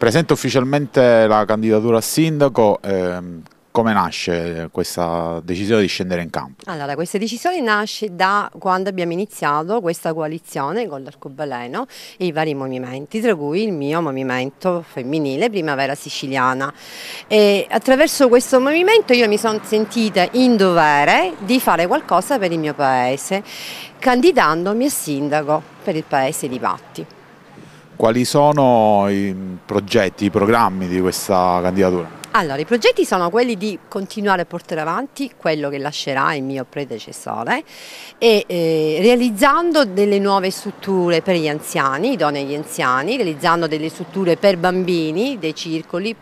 Presenta ufficialmente la candidatura a sindaco. Ehm, come nasce questa decisione di scendere in campo? Allora, questa decisione nasce da quando abbiamo iniziato questa coalizione con l'Arcobaleno e i vari movimenti, tra cui il mio movimento femminile Primavera Siciliana. E attraverso questo movimento io mi sono sentita in dovere di fare qualcosa per il mio paese, candidandomi a sindaco per il paese di Patti. Quali sono i progetti, i programmi di questa candidatura? Allora, i progetti sono quelli di continuare a portare avanti quello che lascerà il mio predecessore e eh, realizzando delle nuove strutture per gli anziani, idonee agli anziani, realizzando delle strutture per bambini, dei circoli,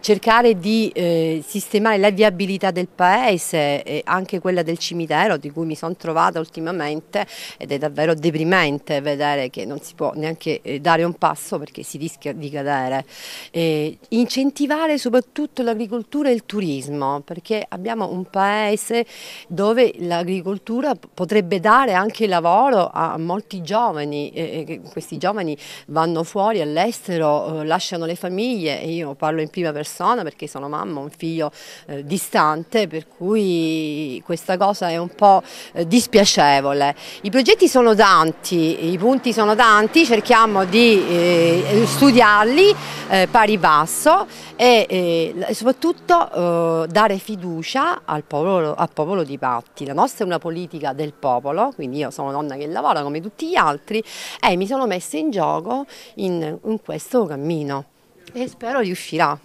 cercare di eh, sistemare la viabilità del paese e anche quella del cimitero di cui mi sono trovata ultimamente ed è davvero deprimente vedere che non si può neanche eh, dare un passo perché si rischia di cadere. Eh, incentivare soprattutto soprattutto l'agricoltura e il turismo, perché abbiamo un paese dove l'agricoltura potrebbe dare anche lavoro a molti giovani, e questi giovani vanno fuori all'estero, eh, lasciano le famiglie, e io parlo in prima persona perché sono mamma, un figlio eh, distante, per cui questa cosa è un po' eh, dispiacevole. I progetti sono tanti, i punti sono tanti, cerchiamo di eh, studiarli, eh, pari basso e eh, soprattutto eh, dare fiducia al popolo, al popolo, di Patti. La nostra è una politica del popolo, quindi io sono donna che lavora come tutti gli altri e mi sono messa in gioco in, in questo cammino e spero riuscirà.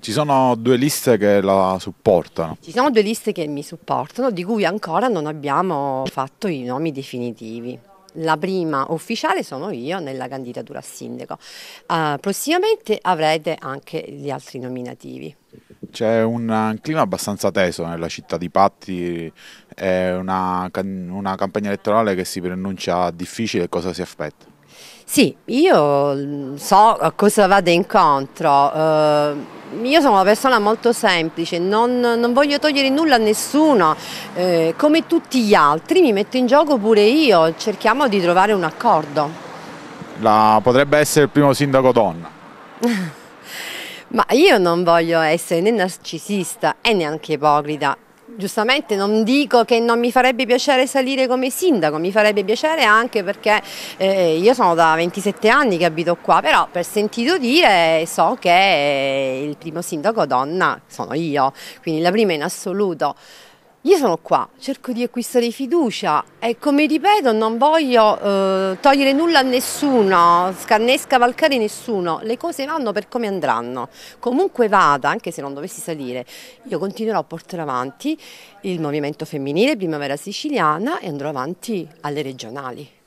Ci sono due liste che la supportano. Ci sono due liste che mi supportano, di cui ancora non abbiamo fatto i nomi definitivi la prima ufficiale sono io nella candidatura a sindaco. Uh, prossimamente avrete anche gli altri nominativi. C'è eh, un clima abbastanza teso nella città di Patti, è una, una campagna elettorale che si preannuncia difficile, cosa si aspetta? Sì, io mm, so a cosa vado incontro. Eh, io sono una persona molto semplice, non, non voglio togliere nulla a nessuno, eh, come tutti gli altri mi metto in gioco pure io, cerchiamo di trovare un accordo. La, potrebbe essere il primo sindaco donna. Ma io non voglio essere né narcisista e neanche ipocrita, Giustamente non dico che non mi farebbe piacere salire come sindaco, mi farebbe piacere anche perché eh, io sono da 27 anni che abito qua, però per sentito dire so che il primo sindaco donna sono io, quindi la prima in assoluto. Io sono qua, cerco di acquistare fiducia e come ripeto non voglio eh, togliere nulla a nessuno, né scavalcare nessuno, le cose vanno per come andranno. Comunque vada, anche se non dovessi salire, io continuerò a portare avanti il movimento femminile Primavera Siciliana e andrò avanti alle regionali.